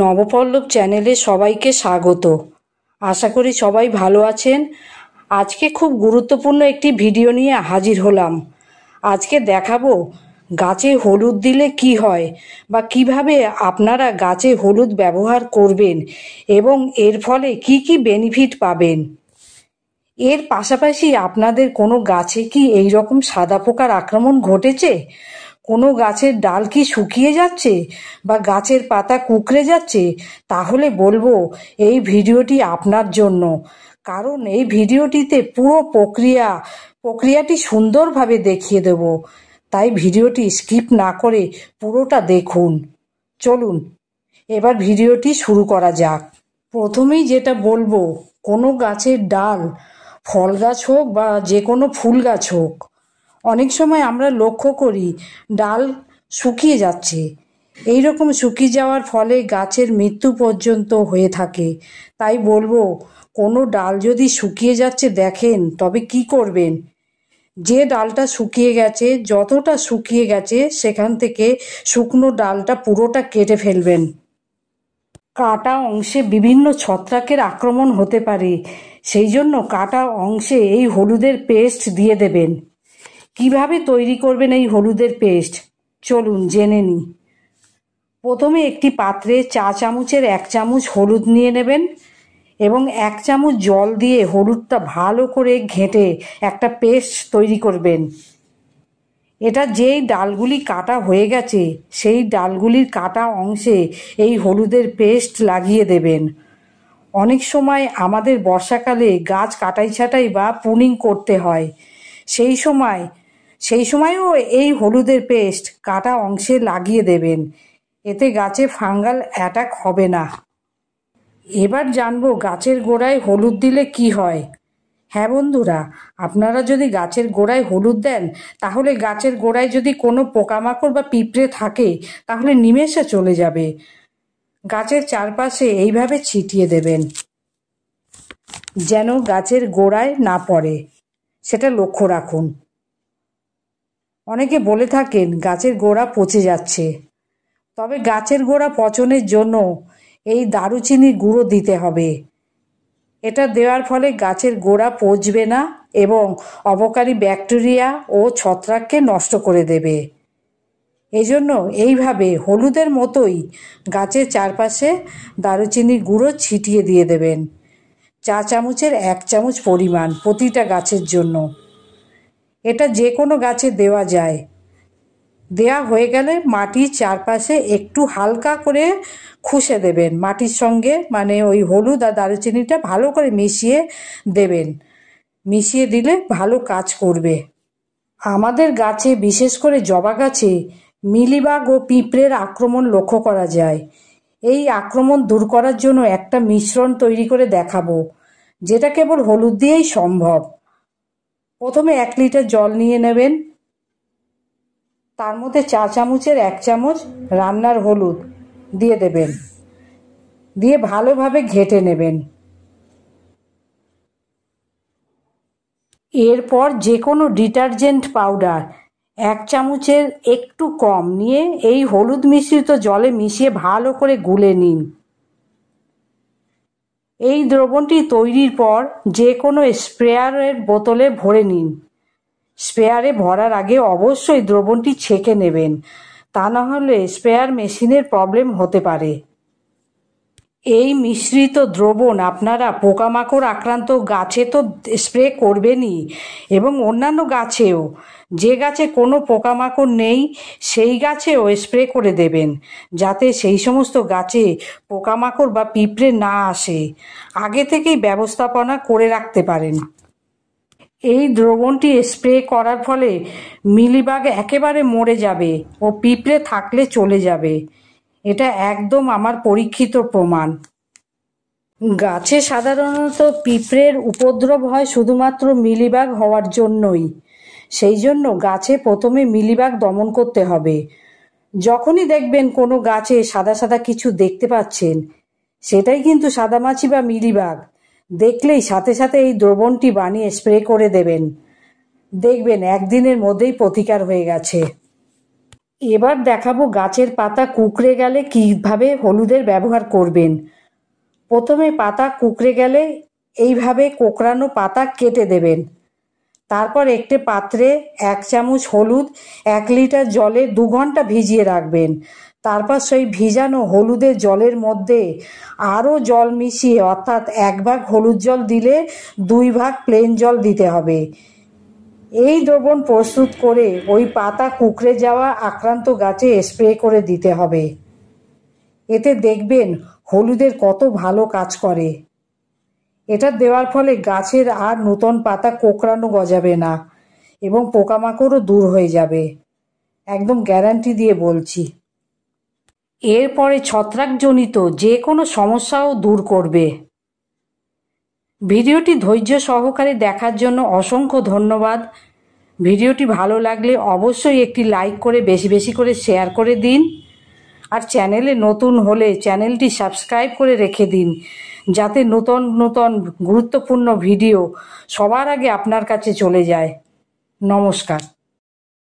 নবপল্লব চ্যানেলে সবাইকে স্বাগত আশা করি সবাই ভালো আছেন আজকে খুব গুরুত্বপূর্ণ একটি ভিডিও নিয়ে হাজির হলাম আজকে দেখাবো গাছে হলুদ দিলে কি হয় বা কিভাবে আপনারা গাছে হলুদ ব্যবহার করবেন এবং এর ফলে কি কি বেনিফিট পাবেন এর পাশাপাশি আপনাদের কোনো গাছে কি এই রকম সাদা পোকার আক্রমণ ঘটেছে কোনো গাছের ডাল কি শুকিয়ে যাচ্ছে বা গাছের পাতা কুকড়ে যাচ্ছে তাহলে বলবো এই ভিডিওটি আপনার জন্য কারণ এই ভিডিওটিতে পুরো প্রক্রিয়া প্রক্রিয়াটি সুন্দরভাবে দেখিয়ে দেব তাই ভিডিওটি স্কিপ না করে পুরোটা দেখুন চলুন এবার ভিডিওটি শুরু করা যাক প্রথমেই যেটা বলবো কোনো গাছের ডাল ফল গাছ হোক বা যে কোনো ফুল গাছ হোক অনেক সময় আমরা লক্ষ্য করি ডাল শুকিয়ে যাচ্ছে এই রকম শুকিয়ে যাওয়ার ফলে গাছের মৃত্যু পর্যন্ত হয়ে থাকে তাই বলবো কোনো ডাল যদি শুকিয়ে যাচ্ছে দেখেন তবে কি করবেন যে ডালটা শুকিয়ে গেছে যতটা শুকিয়ে গেছে সেখান থেকে শুকনো ডালটা পুরোটা কেটে ফেলবেন কাটা অংশে বিভিন্ন ছত্রাকের আক্রমণ হতে পারে সেই জন্য কাটা অংশে এই হলুদের পেস্ট দিয়ে দেবেন কিভাবে তৈরি করবেন এই হলুদের পেস্ট চলুন জেনে নিই প্রথমে একটি পাত্রে চা চামচের এক চামচ হলুদ নিয়ে নেবেন এবং এক চামচ জল দিয়ে হলুদটা ভালো করে ঘেঁটে একটা পেস্ট তৈরি করবেন এটা যেই ডালগুলি কাটা হয়ে গেছে সেই ডালগুলির কাটা অংশে এই হলুদের পেস্ট লাগিয়ে দেবেন অনেক সময় আমাদের বর্ষাকালে গাছ কাটাই ছাটাই বা পুনিং করতে হয় সেই সময় সেই সময়ও এই হলুদের পেস্ট কাটা অংশে লাগিয়ে দেবেন এতে গাছে ফাঙ্গাল অ্যাটাক হবে না এবার জানবো গাছের গোড়ায় হলুদ দিলে কি হয় হ্যাঁ বন্ধুরা আপনারা যদি গাছের গোড়ায় হলুদ দেন তাহলে গাছের গোড়ায় যদি কোনো পোকামাকড় বা পিঁপড়ে থাকে তাহলে নিমেষে চলে যাবে গাছের চারপাশে এইভাবে ছিটিয়ে দেবেন যেন গাছের গোড়ায় না পড়ে সেটা লক্ষ্য রাখুন অনেকে বলে থাকেন গাছের গোড়া পচে যাচ্ছে তবে গাছের গোড়া পচনের জন্য এই দারুচিনি গুঁড়ো দিতে হবে এটা দেওয়ার ফলে গাছের গোড়া পচবে না এবং অবকারী ব্যাকটেরিয়া ও ছত্রাককে নষ্ট করে দেবে এজন্য এইভাবে হলুদের মতোই গাছের চারপাশে দারুচিনির গুঁড়ো ছিটিয়ে দিয়ে দেবেন চা চামচের এক চামচ পরিমাণ প্রতিটা গাছের জন্য এটা যে কোনো গাছে দেওয়া যায় দেয়া হয়ে গেলে মাটির চারপাশে একটু হালকা করে খুশে দেবেন মাটির সঙ্গে মানে ওই হলুদ আর দারুচিনিটা ভালো করে মিশিয়ে দেবেন মিশিয়ে দিলে ভালো কাজ করবে আমাদের গাছে বিশেষ করে জবা গাছে মিলিবাগ ও পিঁপড়ের আক্রমণ লক্ষ্য করা যায় এই আক্রমণ দূর করার জন্য একটা মিশ্রণ তৈরি করে দেখাবো যেটা কেবল হলুদ দিয়েই সম্ভব প্রথমে এক লিটার জল নিয়ে নেবেন তার মধ্যে চা চামচের এক চামচ রান্নার হলুদ দিয়ে দেবেন দিয়ে ভালোভাবে ঘেটে নেবেন এরপর যে কোনো ডিটারজেন্ট পাউডার এক চামচের একটু কম নিয়ে এই হলুদ মিশ্রিত জলে মিশিয়ে ভালো করে গুলে নিন এই দ্রবণটি তৈরির পর যে কোনো স্প্রেয়ারের বোতলে ভরে নিন স্প্রেয়ারে ভরার আগে অবশ্যই দ্রবণটি ছেঁকে নেবেন তা না হলে স্প্রেয়ার মেশিনের প্রবলেম হতে পারে এই মিশ্রিত দ্রবণ আপনারা পোকামাকড় আক্রান্ত গাছে তো স্প্রে করবেনই এবং অন্যান্য গাছেও যে গাছে কোনো পোকামাকড় নেই সেই গাছেও স্প্রে করে দেবেন যাতে সেই সমস্ত গাছে পোকামাকড় বা পিঁপড়ে না আসে আগে থেকেই ব্যবস্থাপনা করে রাখতে পারেন এই দ্রবণটি স্প্রে করার ফলে মিলিবাগ একেবারে মরে যাবে ও পিঁপড়ে থাকলে চলে যাবে এটা একদম আমার পরীক্ষিত প্রমাণ গাছে সাধারণত পিঁপড়ের উপদ্রব হয় শুধুমাত্র মিলিবাগ হওয়ার জন্যই সেই জন্য গাছে প্রথমে মিলিবাগ দমন করতে হবে যখনই দেখবেন কোনো গাছে সাদা সাদা কিছু দেখতে পাচ্ছেন সেটাই কিন্তু সাদামাছি বা মিলিবাগ দেখলেই সাথে সাথে এই দ্রবণটি বানিয়ে স্প্রে করে দেবেন দেখবেন একদিনের মধ্যেই প্রতিকার হয়ে গেছে এবার দেখাবো গাছের পাতা কুকড়ে গেলে কিভাবে হলুদের ব্যবহার করবেন প্রথমে পাতা কুকড়ে গেলে এইভাবে কোকড়ানো পাতা কেটে দেবেন তারপর একটি পাত্রে এক চামচ হলুদ এক লিটার জলে দু ঘন্টা ভিজিয়ে রাখবেন তারপর সেই ভিজানো হলুদের জলের মধ্যে আরও জল মিশিয়ে অর্থাৎ এক ভাগ হলুদ জল দিলে দুই ভাগ প্লেন জল দিতে হবে এই দ্রবণ প্রস্তুত করে ওই পাতা কুকড়ে যাওয়া আক্রান্ত গাছে স্প্রে করে দিতে হবে এতে দেখবেন হলুদের কত ভালো কাজ করে এটা দেওয়ার ফলে গাছের আর নতুন পাতা কোকড়ানো গজাবে না এবং পোকামাকড়ও দূর হয়ে যাবে একদম গ্যারান্টি দিয়ে বলছি এরপরে ছত্রাকজনিত যে কোনো সমস্যাও দূর করবে ভিডিওটি ধৈর্য সহকারে দেখার জন্য অসংখ্য ধন্যবাদ ভিডিওটি ভালো লাগলে অবশ্যই একটি লাইক করে বেশি বেশি করে শেয়ার করে দিন আর চ্যানেলে নতুন হলে চ্যানেলটি সাবস্ক্রাইব করে রেখে দিন যাতে নতুন নতুন গুরুত্বপূর্ণ ভিডিও সবার আগে আপনার কাছে চলে যায় নমস্কার